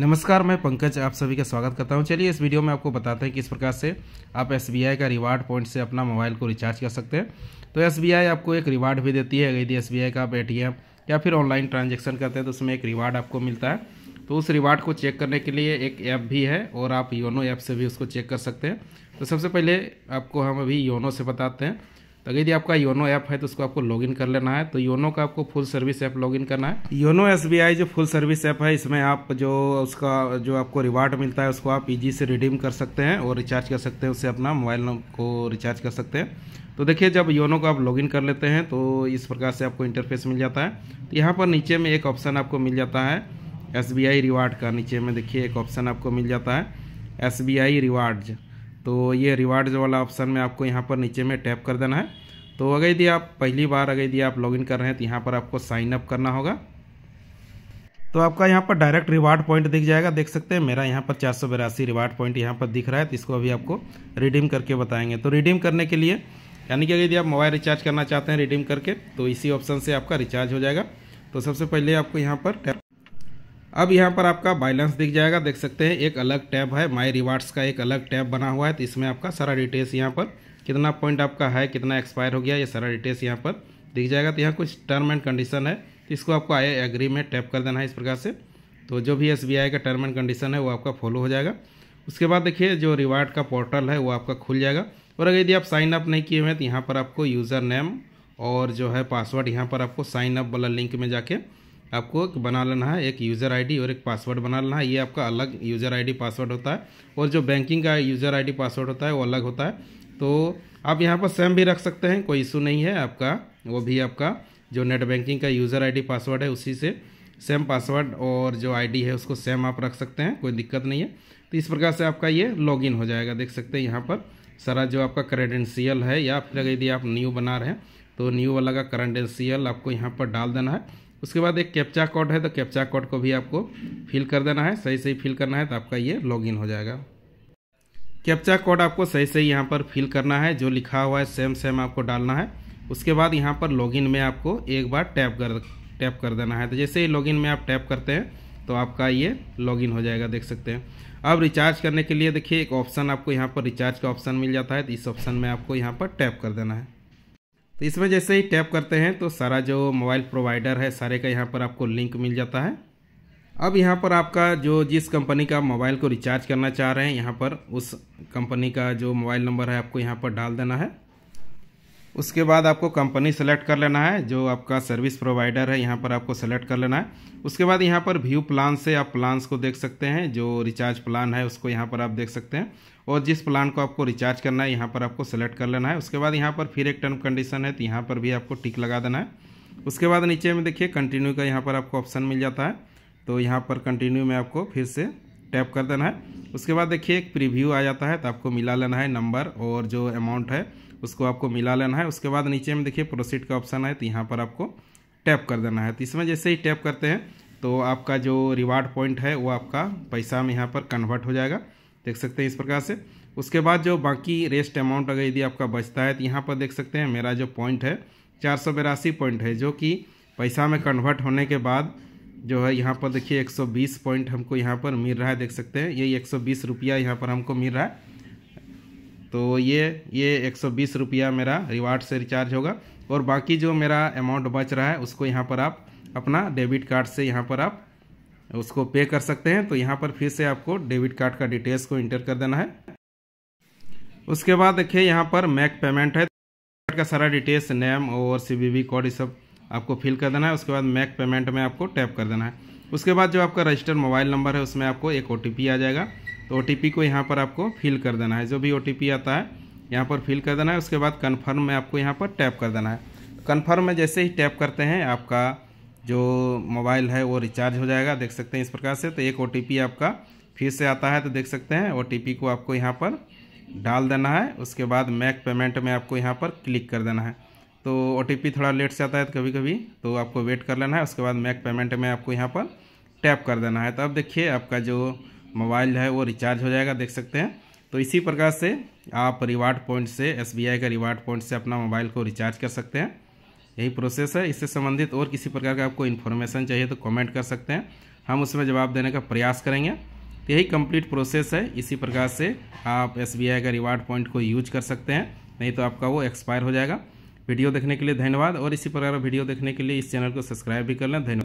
नमस्कार मैं पंकज आप सभी का स्वागत करता हूं चलिए इस वीडियो में आपको बताते हैं किस प्रकार से आप एस का रिवार्ड पॉइंट से अपना मोबाइल को रिचार्ज कर सकते हैं तो एस आपको एक रिवार्ड भी देती है यदि एस का आप ए या फिर ऑनलाइन ट्रांजेक्शन करते हैं तो उसमें एक रिवार्ड आपको मिलता है तो उस रिवार्ड को चेक करने के लिए एक ऐप भी है और आप योनो ऐप से भी उसको चेक कर सकते हैं तो सबसे पहले आपको हम अभी योनो से बताते हैं तो अगर यदि आपका योनो ऐप है तो उसको आपको लॉगिन कर लेना है तो योनो का आपको फुल सर्विस ऐप लॉगिन करना है योनो एस जो फुल सर्विस ऐप है इसमें आप जो उसका जो आपको रिवार्ड मिलता है उसको आप ईजी से रिडीम कर सकते हैं और रिचार्ज कर सकते हैं उससे अपना मोबाइल को रिचार्ज कर सकते हैं तो देखिए जब योनो को आप लॉगिन कर लेते हैं तो इस प्रकार से आपको इंटरफेस मिल जाता है तो यहाँ पर नीचे में एक ऑप्शन आपको मिल जाता है एस रिवार्ड का नीचे में देखिए एक ऑप्शन आपको मिल जाता है एस रिवार्ड्स तो ये रिवार्ड्स वाला ऑप्शन में आपको यहाँ पर नीचे में टैप कर देना है तो अगर यदि आप पहली बार अगर यदि आप लॉगिन कर रहे हैं तो यहाँ पर आपको साइन अप करना होगा तो आपका यहाँ पर डायरेक्ट रिवार्ड पॉइंट दिख जाएगा देख सकते हैं मेरा यहाँ पर चार रिवार्ड पॉइंट यहाँ पर दिख रहा है तो इसको अभी आपको रिडीम करके बताएंगे तो रिडीम करने के लिए यानी कि अगर यदि आप मोबाइल रिचार्ज करना चाहते हैं रिडीम करके तो इसी ऑप्शन से आपका रिचार्ज हो जाएगा तो सबसे पहले आपको यहाँ पर टैप अब यहाँ पर आपका बैलेंस दिख जाएगा देख सकते हैं एक अलग टैब है माई रिवार्ड्स का एक अलग टैब बना हुआ है तो इसमें आपका सारा डिटेल्स यहाँ पर कितना पॉइंट आपका है कितना एक्सपायर हो गया ये सारा डिटेल्स यहाँ पर दिख जाएगा तो यहाँ कुछ टर्म एंड कंडीशन है तो इसको आपको आई एग्री में टैप कर देना है इस प्रकार से तो जो भी एस का टर्म एंड कंडीशन है वो आपका फॉलो हो जाएगा उसके बाद देखिए जो रिवार्ड का पोर्टल है वो आपका खुल जाएगा और अगर यदि आप साइन अप नहीं किए हुए हैं तो यहाँ पर आपको यूज़र नेम और जो है पासवर्ड यहाँ पर आपको साइन अप वाला लिंक में जाके आपको बना लेना है एक यूज़र आईडी और एक पासवर्ड बना लेना है ये आपका अलग यूज़र आईडी पासवर्ड होता है और जो बैंकिंग का यूज़र आईडी पासवर्ड होता है वो अलग होता है तो आप यहाँ पर सेम भी रख सकते हैं कोई इशू नहीं है आपका वो भी आपका जो नेट बैंकिंग का यूज़र आई पासवर्ड है उसी से सेम पासवर्ड और जो आई है उसको सेम आप रख सकते हैं कोई दिक्कत नहीं है तो इस प्रकार से आपका ये लॉग हो जाएगा देख सकते हैं यहाँ पर सारा जो आपका क्रेडेंशियल है या फिर यदि आप न्यू बना रहे हैं तो न्यू वाला का क्रेडेंशियल आपको यहाँ पर डाल देना है उसके बाद एक कैप्चा कोड है तो कैप्चा कोड को भी आपको फिल कर देना है सही सही फिल करना है तो आपका ये लॉगिन हो जाएगा कैप्चा कोड आपको सही सही यहाँ पर फिल करना है जो लिखा हुआ है सेम सेम आपको डालना है उसके बाद यहाँ पर लॉगिन में आपको एक बार टैप कर टैप कर देना है तो जैसे ही लॉगिन में आप टैप करते हैं तो आपका ये लॉगिन हो जाएगा देख सकते हैं अब रिचार्ज करने के लिए देखिए एक ऑप्शन आपको यहाँ पर रिचार्ज का ऑप्शन मिल जाता है तो इस ऑप्शन में आपको यहाँ पर टैप कर देना है तो इसमें जैसे ही टैप करते हैं तो सारा जो मोबाइल प्रोवाइडर है सारे का यहाँ पर आपको लिंक मिल जाता है अब यहाँ पर आपका जो जिस कंपनी का मोबाइल को रिचार्ज करना चाह रहे हैं यहाँ पर उस कंपनी का जो मोबाइल नंबर है आपको यहाँ पर डाल देना है उसके बाद आपको कंपनी सेलेक्ट कर लेना है जो आपका सर्विस प्रोवाइडर है यहाँ पर आपको सेलेक्ट कर लेना है उसके बाद यहाँ पर व्यू प्लान से आप प्लान्स को देख सकते हैं जो रिचार्ज प्लान है उसको यहाँ पर आप देख सकते हैं और जिस प्लान को आपको रिचार्ज करना है यहाँ पर आपको सेलेक्ट कर लेना है उसके बाद यहाँ पर फिर एक टर्म कंडीशन है तो यहाँ पर भी आपको टिक लगा देना है उसके बाद नीचे में देखिए कंटिन्यू का यहाँ पर आपको ऑप्शन मिल जाता है तो यहाँ पर कंटिन्यू में आपको फिर से टैप कर देना है उसके बाद देखिए एक प्रीव्यू आ जाता है तो आपको मिला लेना है नंबर और जो अमाउंट है उसको आपको मिला लेना है उसके बाद नीचे में देखिए प्रोसीड का ऑप्शन है तो यहाँ पर आपको टैप कर देना है तो इसमें जैसे ही टैप करते हैं तो आपका जो रिवार्ड पॉइंट है वो आपका पैसा में यहाँ पर कन्वर्ट हो जाएगा देख सकते हैं इस प्रकार से उसके बाद जो बाकी रेस्ट अमाउंट अगर यदि आपका बचता है तो यहाँ पर देख सकते हैं मेरा जो पॉइंट है चार पॉइंट है जो कि पैसा में कन्वर्ट होने के बाद जो है यहाँ पर देखिए 120 पॉइंट हमको यहाँ पर मिल रहा है देख सकते हैं यही एक बीस रुपया यहाँ पर हमको मिल रहा है तो ये ये एक सौ बीस रुपया मेरा रिवार्ड से रिचार्ज होगा और बाकी जो मेरा अमाउंट बच रहा है उसको यहाँ पर आप अपना डेबिट कार्ड से यहाँ पर आप उसको पे कर सकते हैं तो यहाँ पर फिर से आपको डेबिट कार्ड का डिटेल्स को इंटर कर देना है उसके बाद देखिए यहाँ पर मैक पेमेंट है का सारा डिटेल्स नेम और सी कोड ये सब आपको फिल कर देना है उसके बाद मैक पेमेंट में आपको टैप कर देना है उसके बाद जो आपका रजिस्टर्ड मोबाइल नंबर है उसमें आपको एक ओ आ जाएगा तो ओ को यहाँ पर आपको फिल कर देना है जो भी ओ आता है यहाँ पर फिल कर देना है उसके बाद कन्फर्म में आपको यहाँ पर टैप कर देना है कन्फर्म में जैसे ही टैप करते हैं आपका जो मोबाइल है वो रिचार्ज हो जाएगा देख सकते हैं इस प्रकार से तो एक ओ आपका फिर से आता है तो देख सकते हैं ओ को आपको यहाँ पर डाल देना है उसके बाद मैक पेमेंट में आपको यहाँ पर क्लिक कर देना है तो ओ थोड़ा लेट से आता है तो कभी कभी तो आपको वेट कर लेना है उसके बाद मैक पेमेंट में आपको यहाँ पर टैप कर देना है तो अब देखिए आपका जो मोबाइल है वो रिचार्ज हो जाएगा देख सकते हैं तो इसी प्रकार से आप रिवार्ड पॉइंट से एस का रिवार्ड पॉइंट से अपना मोबाइल को रिचार्ज कर सकते हैं यही प्रोसेस है इससे संबंधित और किसी प्रकार का आपको इन्फॉर्मेशन चाहिए तो कमेंट कर सकते हैं हम उसमें जवाब देने का प्रयास करेंगे तो यही कंप्लीट प्रोसेस है इसी प्रकार से आप एस का रिवार्ड पॉइंट को यूज कर सकते हैं नहीं तो आपका वो एक्सपायर हो जाएगा वीडियो देखने के लिए धन्यवाद और इसी प्रकार वीडियो देखने के लिए इस चैनल को सब्सक्राइब भी कर लें धन्यवाद